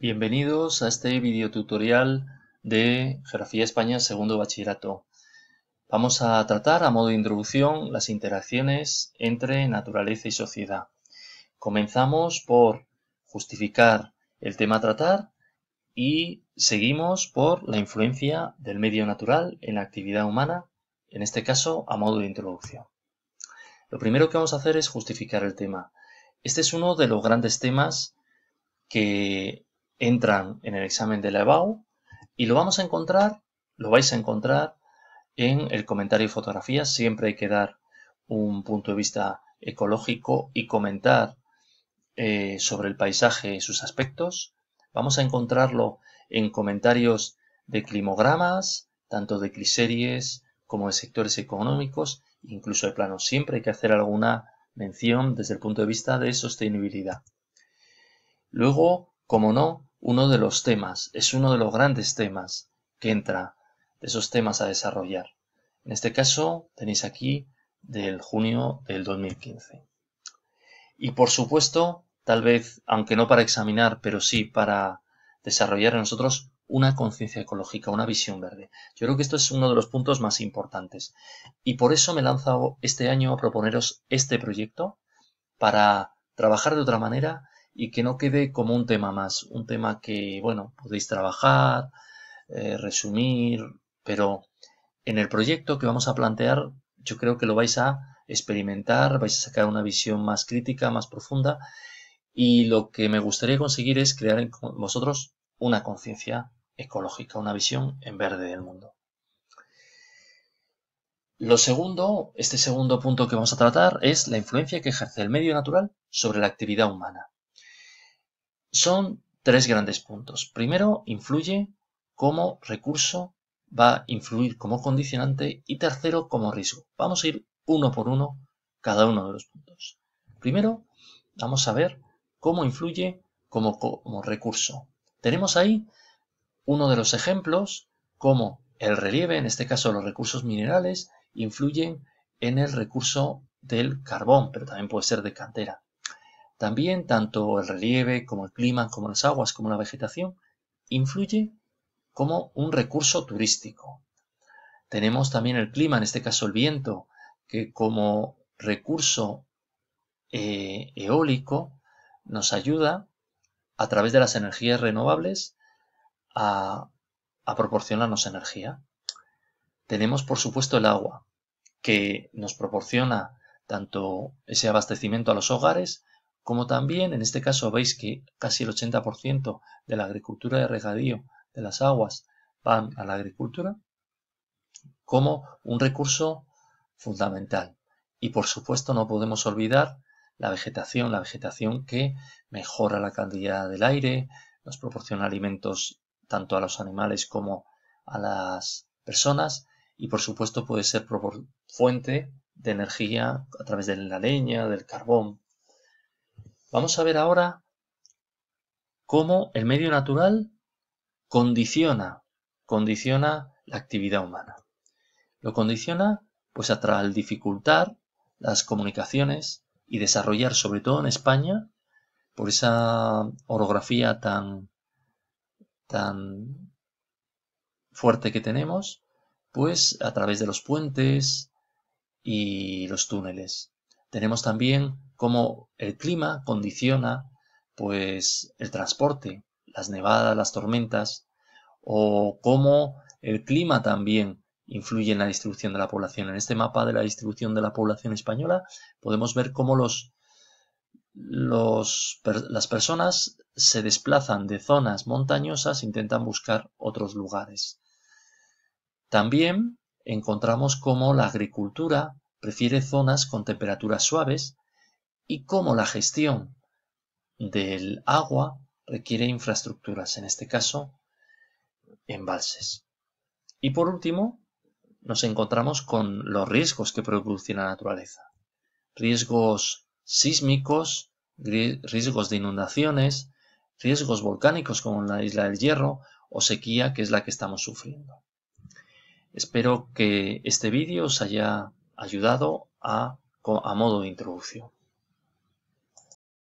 Bienvenidos a este videotutorial de Geografía España segundo bachillerato. Vamos a tratar a modo de introducción las interacciones entre naturaleza y sociedad. Comenzamos por justificar el tema a tratar y seguimos por la influencia del medio natural en la actividad humana, en este caso a modo de introducción. Lo primero que vamos a hacer es justificar el tema. Este es uno de los grandes temas que entran en el examen de la EBAU y lo vamos a encontrar, lo vais a encontrar en el comentario y fotografía. Siempre hay que dar un punto de vista ecológico y comentar eh, sobre el paisaje y sus aspectos. Vamos a encontrarlo en comentarios de climogramas, tanto de criseries como de sectores económicos, incluso de planos. Siempre hay que hacer alguna mención desde el punto de vista de sostenibilidad. Luego, como no, uno de los temas, es uno de los grandes temas que entra, de esos temas a desarrollar. En este caso tenéis aquí del junio del 2015. Y por supuesto, tal vez, aunque no para examinar, pero sí para desarrollar en nosotros una conciencia ecológica, una visión verde. Yo creo que esto es uno de los puntos más importantes. Y por eso me lanzo este año a proponeros este proyecto para trabajar de otra manera y que no quede como un tema más, un tema que, bueno, podéis trabajar, eh, resumir, pero en el proyecto que vamos a plantear, yo creo que lo vais a experimentar, vais a sacar una visión más crítica, más profunda, y lo que me gustaría conseguir es crear en vosotros una conciencia ecológica, una visión en verde del mundo. Lo segundo, este segundo punto que vamos a tratar es la influencia que ejerce el medio natural sobre la actividad humana son tres grandes puntos. Primero, influye como recurso, va a influir como condicionante y tercero, como riesgo. Vamos a ir uno por uno cada uno de los puntos. Primero, vamos a ver cómo influye como, como recurso. Tenemos ahí uno de los ejemplos, como el relieve, en este caso los recursos minerales, influyen en el recurso del carbón, pero también puede ser de cantera. También tanto el relieve como el clima, como las aguas, como la vegetación, influye como un recurso turístico. Tenemos también el clima, en este caso el viento, que como recurso eh, eólico nos ayuda a través de las energías renovables a, a proporcionarnos energía. Tenemos por supuesto el agua, que nos proporciona tanto ese abastecimiento a los hogares como también en este caso veis que casi el 80% de la agricultura de regadío de las aguas van a la agricultura, como un recurso fundamental. Y por supuesto no podemos olvidar la vegetación, la vegetación que mejora la calidad del aire, nos proporciona alimentos tanto a los animales como a las personas y por supuesto puede ser fuente de energía a través de la leña, del carbón, Vamos a ver ahora cómo el medio natural condiciona, condiciona la actividad humana. Lo condiciona pues al dificultar las comunicaciones y desarrollar, sobre todo en España, por esa orografía tan, tan fuerte que tenemos, pues a través de los puentes y los túneles. Tenemos también cómo el clima condiciona pues el transporte, las nevadas, las tormentas, o cómo el clima también influye en la distribución de la población. En este mapa de la distribución de la población española podemos ver cómo los, las personas se desplazan de zonas montañosas, e intentan buscar otros lugares. También encontramos cómo la agricultura prefiere zonas con temperaturas suaves y cómo la gestión del agua requiere infraestructuras, en este caso embalses. Y por último, nos encontramos con los riesgos que produce la naturaleza. Riesgos sísmicos, riesgos de inundaciones, riesgos volcánicos como en la isla del Hierro o sequía que es la que estamos sufriendo. Espero que este vídeo os haya ayudado a, a modo de introducción.